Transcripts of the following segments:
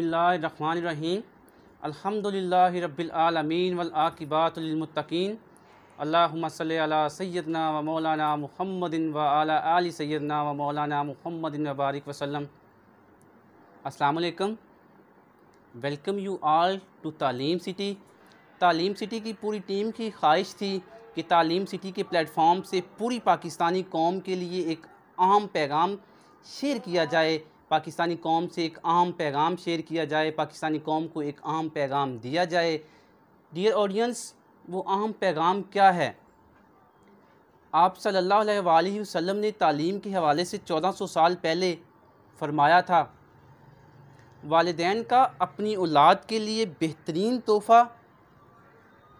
बसमीम अलहमदिल्ला रबालमीन वलाक़िबातमतकीन सैदना व मौलाना महमदिन व आला अली सैदना व मौलाना महमदिन वबारक वसलम असलकम welcome you all to Taleem City Taleem City की पूरी टीम की ख्वाहिश थी कि तालीम सिटी के प्लेटफॉर्म से पूरी पाकिस्तानी कौम के लिए एक अहम पैगाम शेयर किया जाए पाकिस्तानी कौम से एक अहम पैगाम शेयर किया जाए पाकिस्तानी कौम को एक अहम पैगाम दिया जाए डियर ऑडियंस वो अहम पैगाम क्या है आप सल्लल्लाहु अलैहि वसल्लम ने तालीम के हवाले से 1400 साल पहले फरमाया था वालदेन का अपनी औलाद के लिए बेहतरीन तोहफ़ा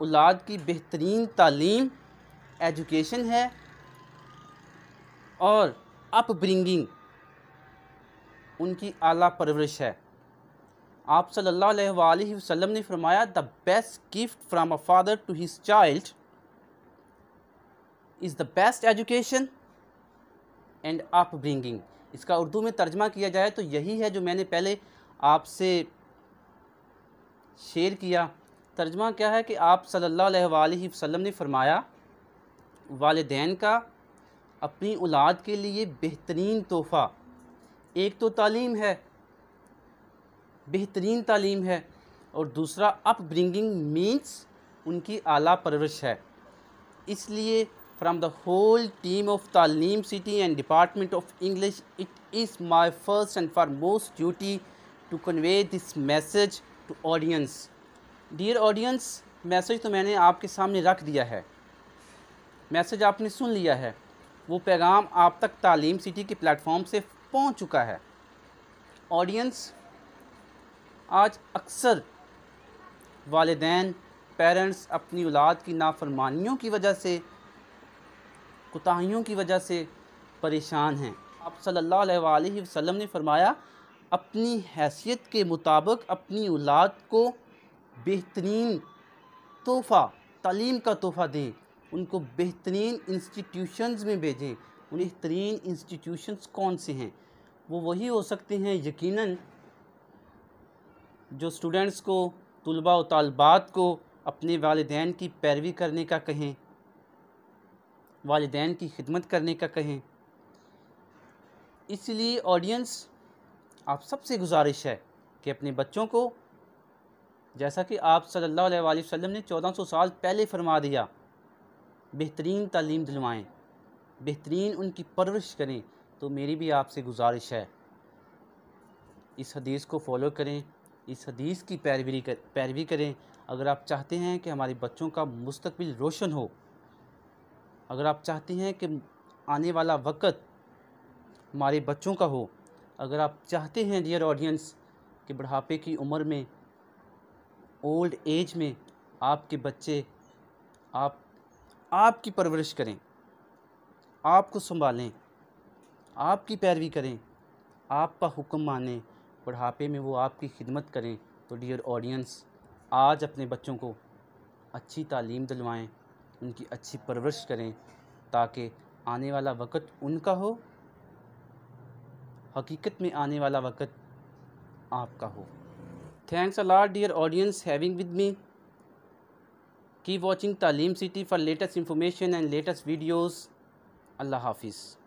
औलाद की बेहतरीन तालीम एजुकेशन है और अपब्रिंगिंग उनकी आला परवरिश है आप सल्लल्लाहु अलैहि वसल्लम ने फरमाया the best gift from a father to his child is the best education and bringing इसका उर्दू में तर्जमा किया जाए तो यही है जो मैंने पहले आपसे शेयर किया तर्जमा क्या है कि आप सल्लल्लाहु अलैहि वसल्लम ने फरमाया वालदेन का अपनी औलाद के लिए बेहतरीन तोहफ़ा एक तो तालीम है बेहतरीन तालीम है और दूसरा अप ब्रिंगिंग मीन्स उनकी आला परवरिश है इसलिए from the whole team of Taleem City and department of English it is my first and foremost duty to convey this message to audience dear audience message तो मैंने आपके सामने रख दिया है मैसेज आपने सुन लिया है वो पैगाम आप तक तालीम सिटी के प्लेटफॉर्म से पहुंच चुका है ऑडियंस आज अक्सर वालदान पेरेंट्स अपनी औलाद की नाफरमानियों की वजह से कोताहियों की वजह से परेशान हैं आप सल्लल्लाहु अलैहि वसल्लम ने फरमाया अपनी हैसियत के मुताबिक अपनी औलाद को बेहतरीन तोहफ़ा तलीम का तोहफ़ा दें उनको बेहतरीन इंस्टीट्यूशंस में भेजें उन्हें तरीन इंस्टीट्यूशंस कौन से हैं वो वही हो सकते हैं यकीनन जो स्टूडेंट्स को तलबा व तलबात को अपने वालदेन की पैरवी करने का कहें वालदान की खिदमत करने का कहें इसलिए ऑडियंस आप सबसे गुजारिश है कि अपने बच्चों को जैसा कि आप सल्लल्लाहु अलैहि वसल्लम ने 1400 साल पहले फरमा दिया बेहतरीन तालीम दिलवाएँ बेहतरीन उनकी परवरिश करें तो मेरी भी आपसे गुजारिश है इस हदीस को फॉलो करें इस हदीस की पैरवी कर पैरवी करें अगर आप चाहते हैं कि हमारे बच्चों का मुस्तबिल रोशन हो अगर आप चाहते हैं कि आने वाला वक़्त हमारे बच्चों का हो अगर आप चाहते हैं डियर ऑडियंस कि बुढ़ापे की उम्र में ओल्ड एज में आपके बच्चे आप आपकी परवरिश करें आप को संभालें आपकी पैरवी करें आपका हुक्म माने बुढ़ापे में वो आपकी खिदमत करें तो डियर ऑडियंस आज अपने बच्चों को अच्छी तालीम दिलवाएं उनकी अच्छी परवरिश करें ताकि आने वाला वक़्त उनका हो हकीकत में आने वाला वक़्त आपका हो thanks a lot dear audience having with me keep watching Taleem City for latest information and latest videos अल्लाह हाफिज़